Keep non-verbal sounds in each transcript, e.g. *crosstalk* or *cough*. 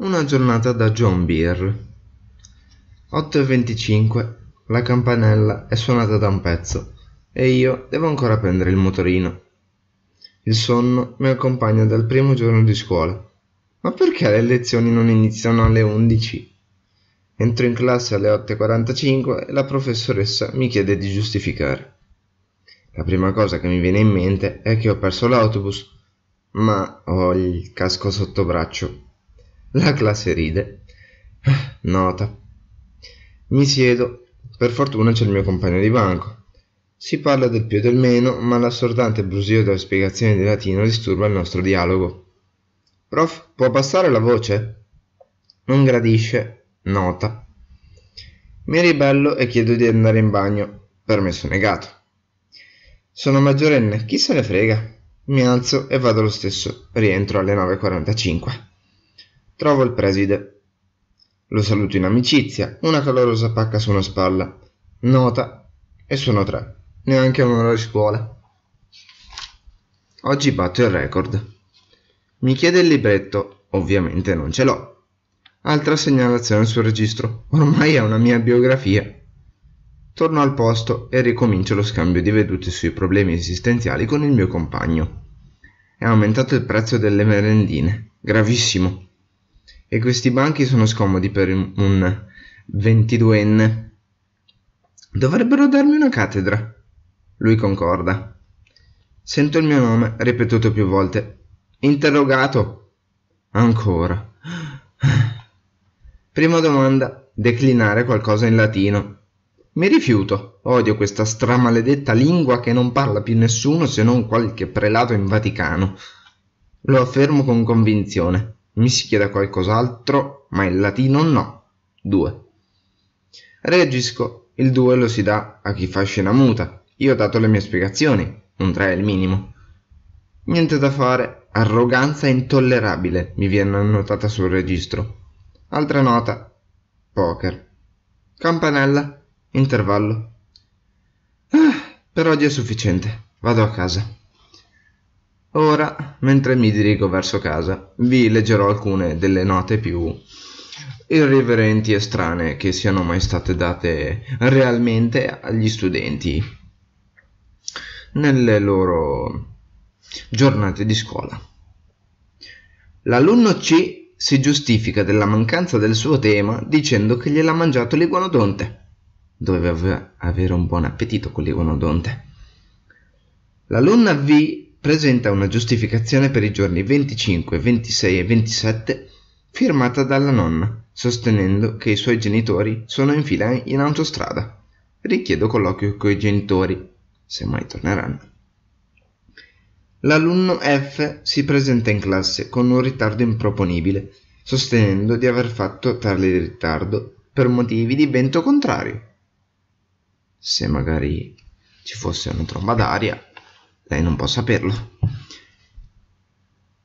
Una giornata da John Beer. 8.25, la campanella è suonata da un pezzo e io devo ancora prendere il motorino. Il sonno mi accompagna dal primo giorno di scuola. Ma perché le lezioni non iniziano alle 11? Entro in classe alle 8.45 e la professoressa mi chiede di giustificare. La prima cosa che mi viene in mente è che ho perso l'autobus, ma ho il casco sotto braccio la classe ride. Nota. Mi siedo. Per fortuna c'è il mio compagno di banco. Si parla del più e del meno, ma l'assordante brusio della spiegazione di latino disturba il nostro dialogo. Prof, può passare la voce? Non gradisce. Nota. Mi ribello e chiedo di andare in bagno. Permesso negato. Sono maggiorenne, chi se ne frega? Mi alzo e vado lo stesso. Rientro alle 9.45. Trovo il preside. Lo saluto in amicizia, una calorosa pacca su una spalla. Nota. E sono tre. Neanche un'ora di scuola. Oggi batto il record. Mi chiede il libretto, ovviamente non ce l'ho. Altra segnalazione sul registro, ormai è una mia biografia. Torno al posto e ricomincio lo scambio di vedute sui problemi esistenziali con il mio compagno. È aumentato il prezzo delle merendine, gravissimo. E questi banchi sono scomodi per un 22enne. Dovrebbero darmi una cattedra. Lui concorda. Sento il mio nome ripetuto più volte. Interrogato. Ancora. Prima domanda. Declinare qualcosa in latino. Mi rifiuto, odio questa stramaledetta lingua che non parla più nessuno se non qualche prelato in Vaticano. Lo affermo con convinzione. Mi si chieda qualcos'altro, ma il latino no. 2. Reagisco, il 2 lo si dà a chi fa scena muta. Io ho dato le mie spiegazioni, un 3 è il minimo. Niente da fare, arroganza intollerabile mi viene annotata sul registro. Altra nota, poker. Campanella, intervallo. Ah, per oggi è sufficiente, vado a casa. Ora, mentre mi dirigo verso casa, vi leggerò alcune delle note più irriverenti e strane che siano mai state date realmente agli studenti nelle loro giornate di scuola. L'alunno C si giustifica della mancanza del suo tema dicendo che gliel'ha mangiato l'iguanodonte. Doveva avere un buon appetito con l'iguanodonte. L'alunna V presenta una giustificazione per i giorni 25, 26 e 27 firmata dalla nonna, sostenendo che i suoi genitori sono in fila in autostrada. Richiedo colloquio coi genitori, se mai torneranno. L'alunno F si presenta in classe con un ritardo improponibile, sostenendo di aver fatto tale ritardo per motivi di vento contrario. Se magari ci fosse una tromba d'aria, lei eh, non può saperlo.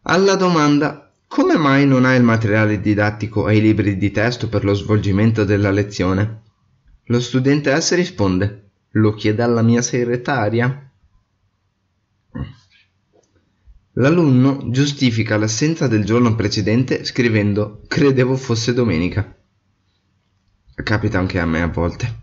Alla domanda come mai non hai il materiale didattico e i libri di testo per lo svolgimento della lezione? Lo studente S risponde lo chiede alla mia segretaria. L'alunno giustifica l'assenza del giorno precedente scrivendo credevo fosse domenica. Capita anche a me a volte.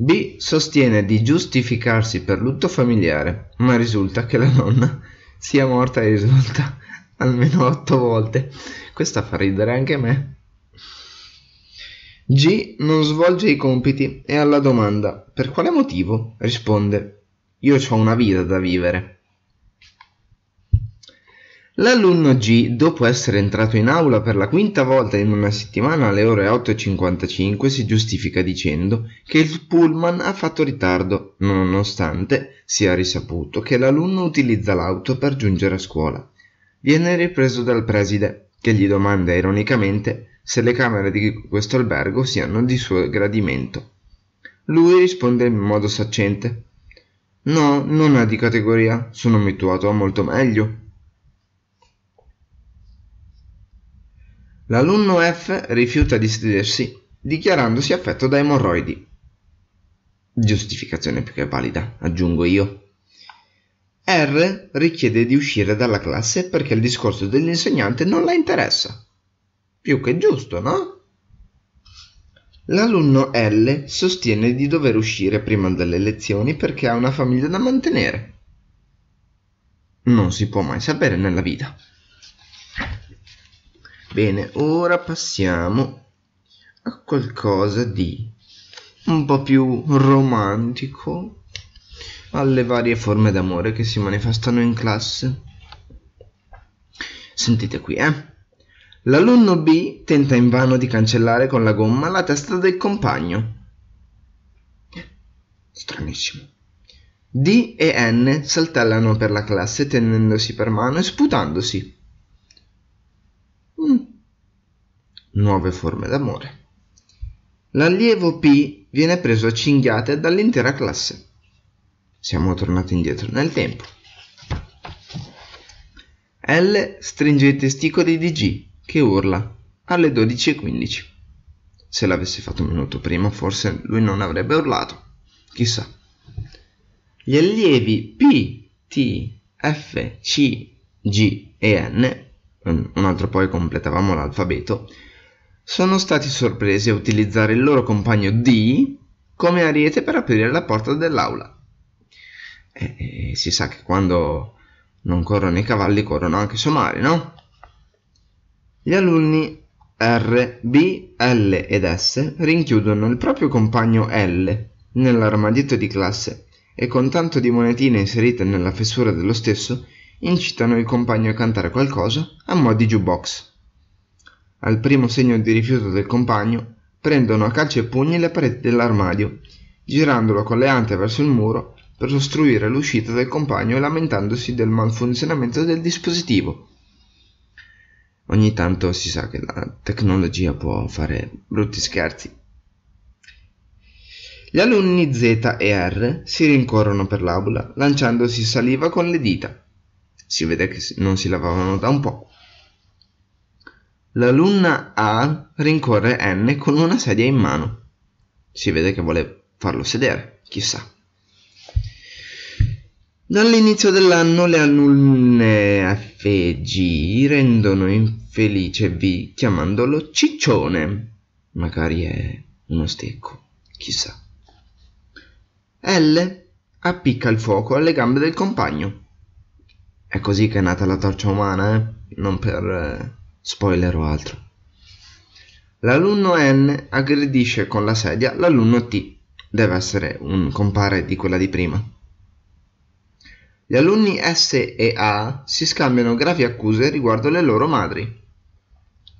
B sostiene di giustificarsi per lutto familiare, ma risulta che la nonna sia morta e risulta *laughs* almeno otto volte. Questa fa ridere anche me. G non svolge i compiti e alla domanda per quale motivo risponde io ho una vita da vivere. L'alunno G, dopo essere entrato in aula per la quinta volta in una settimana alle ore 8.55, si giustifica dicendo che il pullman ha fatto ritardo, nonostante sia risaputo che l'alunno utilizza l'auto per giungere a scuola. Viene ripreso dal preside, che gli domanda ironicamente se le camere di questo albergo siano di suo gradimento. Lui risponde in modo saccente No, non è di categoria, sono abituato a molto meglio. L'alunno F rifiuta di sedersi, dichiarandosi affetto da emorroidi. Giustificazione più che valida, aggiungo io. R richiede di uscire dalla classe perché il discorso dell'insegnante non la interessa. Più che giusto, no? L'alunno L sostiene di dover uscire prima delle lezioni perché ha una famiglia da mantenere. Non si può mai sapere nella vita bene ora passiamo a qualcosa di un po' più romantico alle varie forme d'amore che si manifestano in classe sentite qui eh L'alunno B tenta invano di cancellare con la gomma la testa del compagno. Stranissimo. D e N saltellano per la classe tenendosi per mano e sputandosi. nuove forme d'amore. L'allievo P viene preso a cinghiate dall'intera classe. Siamo tornati indietro nel tempo. L stringe i testicoli di G, che urla, alle 12.15. Se l'avesse fatto un minuto prima, forse lui non avrebbe urlato. Chissà. Gli allievi P, T, F, C, G e N, un altro poi completavamo l'alfabeto, sono stati sorpresi a utilizzare il loro compagno D come ariete per aprire la porta dell'aula. E, e, si sa che quando non corrono i cavalli corrono anche i somari, no? Gli alunni R, B, L ed S rinchiudono il proprio compagno L nell'armadietto di classe e con tanto di monetine inserite nella fessura dello stesso incitano il compagno a cantare qualcosa a mo' di jukebox. Al primo segno di rifiuto del compagno, prendono a calci e pugni le pareti dell'armadio, girandolo con le ante verso il muro per ostruire l'uscita del compagno e lamentandosi del malfunzionamento del dispositivo. Ogni tanto si sa che la tecnologia può fare brutti scherzi. Gli alunni Z e R si rincorrono per l'aula lanciandosi saliva con le dita. Si vede che non si lavavano da un po'. L'alunna A rincorre N con una sedia in mano. Si vede che vuole farlo sedere, chissà. Dall'inizio dell'anno le alunne FG rendono infelice V chiamandolo ciccione. Magari è uno stecco, chissà. L appicca il fuoco alle gambe del compagno. È così che è nata la torcia umana, eh? Non per eh, spoiler o altro. L'alunno N aggredisce con la sedia l'alunno T, deve essere un compare di quella di prima. Gli alunni S e A si scambiano gravi accuse riguardo le loro madri.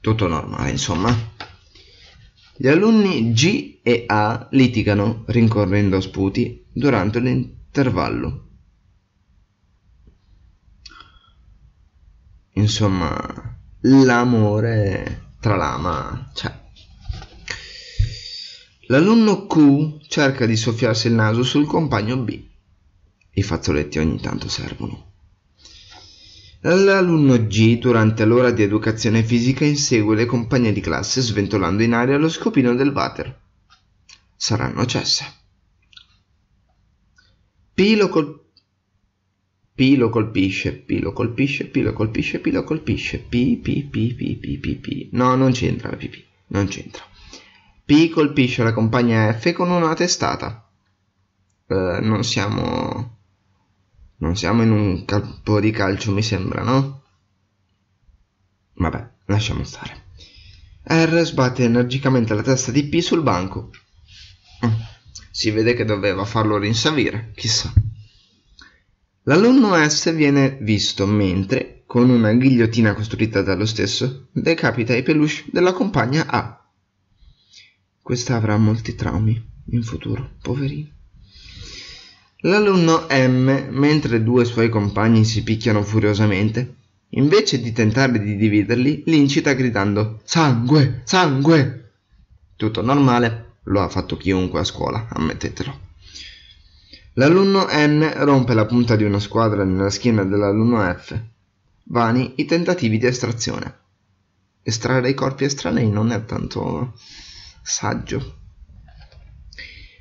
Tutto normale, insomma. Gli alunni G e A litigano, rincorrendo a sputi, durante l'intervallo. Insomma, l'amore tra lama c'è. L'alunno Q cerca di soffiarsi il naso sul compagno B. I fazzoletti ogni tanto servono. L'alunno G durante l'ora di educazione fisica insegue le compagne di classe sventolando in aria lo scopino del water. Saranno cesse. P lo colpisce P lo colpisce, P lo colpisce, P lo colpisce, P lo colpisce, P, P, P, P, P, P, P. No, non c'entra la PP, non c'entra. P colpisce la compagna F con una testata. Eh, non siamo... Non siamo in un campo di calcio, mi sembra, no? Vabbè, lasciamo stare. R sbatte energicamente la testa di P sul banco. Mm. Si vede che doveva farlo rinsavire, chissà. L'alunno S viene visto mentre, con una ghigliottina costruita dallo stesso, decapita i peluche della compagna A. Questa avrà molti traumi in futuro, poverino. L'alunno M, mentre due suoi compagni si picchiano furiosamente, invece di tentare di dividerli, li incita gridando Sangue! Sangue! Tutto normale, lo ha fatto chiunque a scuola, ammettetelo. L'alunno N rompe la punta di una squadra nella schiena dell'alunno F. Vani i tentativi di estrazione. Estrarre i corpi estranei non è tanto saggio.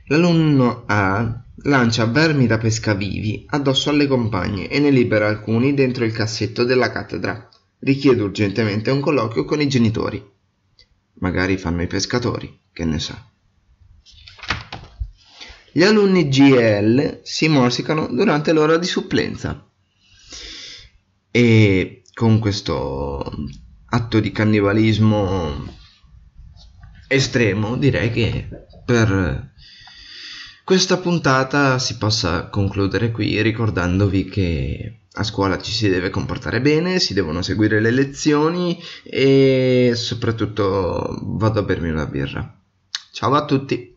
L'alunno A lancia vermi da pesca vivi addosso alle compagne e ne libera alcuni dentro il cassetto della cattedra. Richiede urgentemente un colloquio con i genitori. Magari fanno i pescatori, che ne sa. Gli alunni GL si morsicano durante l'ora di supplenza e con questo atto di cannibalismo estremo direi che per questa puntata si possa concludere qui ricordandovi che a scuola ci si deve comportare bene, si devono seguire le lezioni e soprattutto vado a bermi una birra. Ciao a tutti!